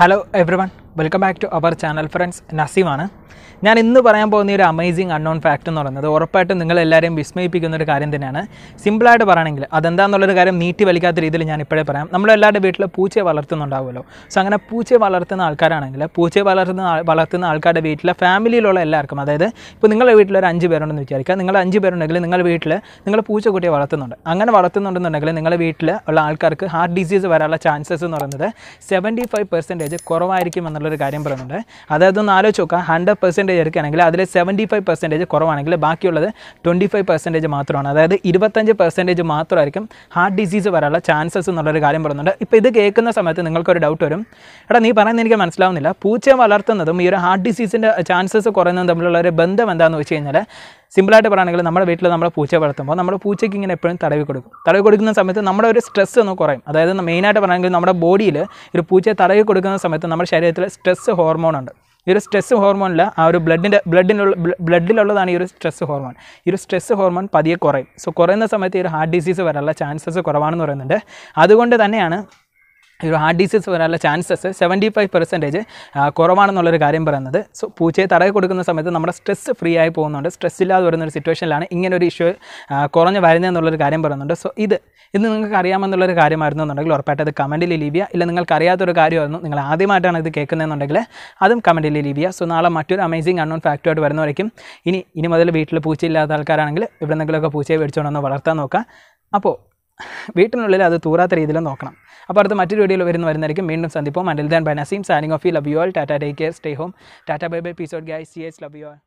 hello everyone welcome back to our channel friends നസീമാണ് ഞാൻ ഇന്ന് പറയാൻ പോകുന്ന ഒരു അമേസിംഗ് അൺനോൺ ഫാക്റ്റ് എന്ന് പറയുന്നത് ഉറപ്പായിട്ടും നിങ്ങളെല്ലാവരെയും വിസ്മയിപ്പിക്കുന്ന ഒരു കാര്യം തന്നെയാണ് സിമ്പിളായിട്ട് പറയുകയാണെങ്കിൽ അതെന്താണെന്നുള്ളൊരു കാര്യം നീട്ടി വലിക്കാത്ത രീതിയിൽ ഞാൻ ഇപ്പോഴേ പറയാം നമ്മളെല്ലാവരുടെ വീട്ടിൽ പൂച്ചയെ വളർത്തുന്നുണ്ടാവുമല്ലോ സോ അങ്ങനെ പൂച്ചയെ വളർത്തുന്ന ആൾക്കാരാണെങ്കിൽ പൂച്ചയെ വളർത്തുന്ന വളർത്തുന്ന ആൾക്കാരുടെ വീട്ടിലെ ഫാമിലിയിലുള്ള എല്ലാവർക്കും അതായത് ഇപ്പോൾ നിങ്ങളുടെ വീട്ടിൽ ഒരു അഞ്ച് പേരുണ്ടെന്ന് വിചാരിക്കുക നിങ്ങൾ അഞ്ച് പേരുണ്ടെങ്കിൽ നിങ്ങളുടെ വീട്ടിൽ നിങ്ങൾ പൂച്ചക്കുട്ടിയെ വളർത്തുന്നുണ്ട് അങ്ങനെ വളർത്തുന്നുണ്ടെന്നുണ്ടെങ്കിൽ നിങ്ങളുടെ വീട്ടിൽ ഉള്ള ആൾക്കാർക്ക് ഹാർട്ട് ഡിസീസ് വരാനുള്ള ചാൻസസ് എന്ന് പറയുന്നത് സെവൻറ്റി ഫൈവ് പെർസെൻറ്റേജ് കുറവായിരിക്കും എന്നുള്ളൊരു കാര്യം പറയുന്നുണ്ട് അതായത് ഒന്ന് ആലോചിച്ച് നോക്കുക ഹൺഡ്രഡ് പെർസെൻറ്റേജ് എടുക്കുകയാണെങ്കിൽ അതിൽ സെവൻറ്റി ഫൈവ് പെർസെൻറ്റേജ് കുറവാണെങ്കിൽ ബാക്കിയുള്ളത് ട്വൻറ്റി ഫൈവ് പെർസെൻറ്റേജ് മാത്രമാണ് അതായത് ഇരുപത്തഞ്ച് പെർസെൻറ്റേജ് മാത്രമായിരിക്കും ഹാർട്ട് ഡിസീസ് വരാനുള്ള ചാൻസസ് എന്നുള്ളൊരു കാര്യം പറയുന്നുണ്ട് ഇപ്പോൾ ഇത് കേൾക്കുന്ന സമയത്ത് നിങ്ങൾക്കൊരു ഡൗട്ട് വരും എടാ നീ പറയുന്നത് എനിക്ക് മനസ്സിലാവുന്നില്ല പൂച്ചയെ വളർത്തുന്നതും ഈ ഒരു ഹാർട്ട് ഡിസീസിൻ്റെ ചാൻസസ് കുറയുന്നതും തമ്മിലുള്ള ഒരു ബന്ധം എന്താണെന്ന് വെച്ച് കഴിഞ്ഞാൽ സിമ്പിളായിട്ട് പറയുകയാണെങ്കിൽ നമ്മുടെ വീട്ടിൽ നമ്മൾ പൂച്ച വളർത്തുമ്പോൾ നമ്മുടെ പൂച്ചയ്ക്ക് ഇങ്ങനെ എപ്പോഴും തടവി കൊടുക്കും തടവി കൊടുക്കുന്ന സമയത്ത് നമ്മുടെ ഒരു സ്ട്രെസ് ഒന്ന് കുറയും അതായത് മെയിനായിട്ട് പറയുകയാണെങ്കിൽ നമ്മുടെ ബോഡിയിൽ ഒരു പൂച്ചയെ തടവി കൊടുക്കുന്ന സമയത്ത് നമ്മുടെ ശരീരത്തിൽ സ്ട്രെസ് ഹോർമോൺ ഉണ്ട് ഈ ഒരു സ്ട്രെസ് ഹോർമോണിൽ ആ ഒരു ബ്ലഡിൻ്റെ ബ്ലഡിനുള്ള ബ്ലഡിലുള്ളതാണ് ഈ ഒരു സ്ട്രെസ് ഹോർമോൺ ഈ ഒരു സ്ട്രെസ് ഹോർമോൺ പതിയെ കുറയും സോ കുറയുന്ന സമയത്ത് ഈ ഒരു ഹാർട്ട് ഡിസീസ് വരാനുള്ള ചാൻസസ് കുറവാണെന്ന് പറയുന്നുണ്ട് അതുകൊണ്ട് തന്നെയാണ് ഒരു ഹാർട്ട് ഡിസീസ് വരാനുള്ള ചാൻസസ് സെവൻറ്റി ഫൈവ് പെർസെൻറ്റേജ് കുറവാണെന്നുള്ളൊരു കാര്യം പറയുന്നത് സോ പൂച്ചയെ തടവി കൊടുക്കുന്ന സമയത്ത് നമ്മുടെ സ്ട്രെസ് ഫ്രീ ആയി പോകുന്നുണ്ട് സ്ട്രെസ് ഇല്ലാതെ ഒരു സിറ്റുവേഷനിലാണ് ഇങ്ങനെ ഒരു ഇഷ്യൂ കുറഞ്ഞ് വരുന്നതെന്നുള്ളൊരു കാര്യം പറയുന്നുണ്ട് സോ ഇത് ഇത് നിങ്ങൾക്ക് അറിയാമെന്നുള്ളൊരു കാര്യമായിരുന്നു എന്നുണ്ടെങ്കിൽ ഉറപ്പായിട്ട് അത് കമൻറ്റിൽ ലീവ് ചെയ്യുക ഇല്ല നിങ്ങൾക്ക് അറിയാത്തൊരു കാര്യമായിരുന്നു നിങ്ങൾ ആദ്യമായിട്ടാണ് ഇത് കേൾക്കുന്നതെന്നുണ്ടെങ്കിൽ അതും കമൻറ്റിൽ ലീവ് ചെയ്യുക സോ നാളെ മറ്റൊരു അമേസിങ് അൺനോൺ ഫാക്ടറായിട്ട് വരുന്നവരേക്കും ഇനി ഇനി മുതൽ വീട്ടിൽ പൂച്ചയില്ലാത്ത ആൾക്കാരാണെങ്കിൽ ഇവിടെ നിങ്ങളൊക്കെ പൂച്ചയെ മേടിച്ചുകൊണ്ടൊന്ന് വളർത്താൻ നോക്കാം അപ്പോൾ വീട്ടിനുള്ളിൽ അത് തൂറാത്ത രീതിയിൽ നോക്കണം അപ്പോൾ അടുത്ത മറ്റൊരു വീഡിയോയിൽ വരുന്ന വരുന്നതായിരിക്കും വീണ്ടും സന്ദിപ്പം until then bye Naseem signing off you love you all tata take care stay home tata bye bye peace out guys see ya love you all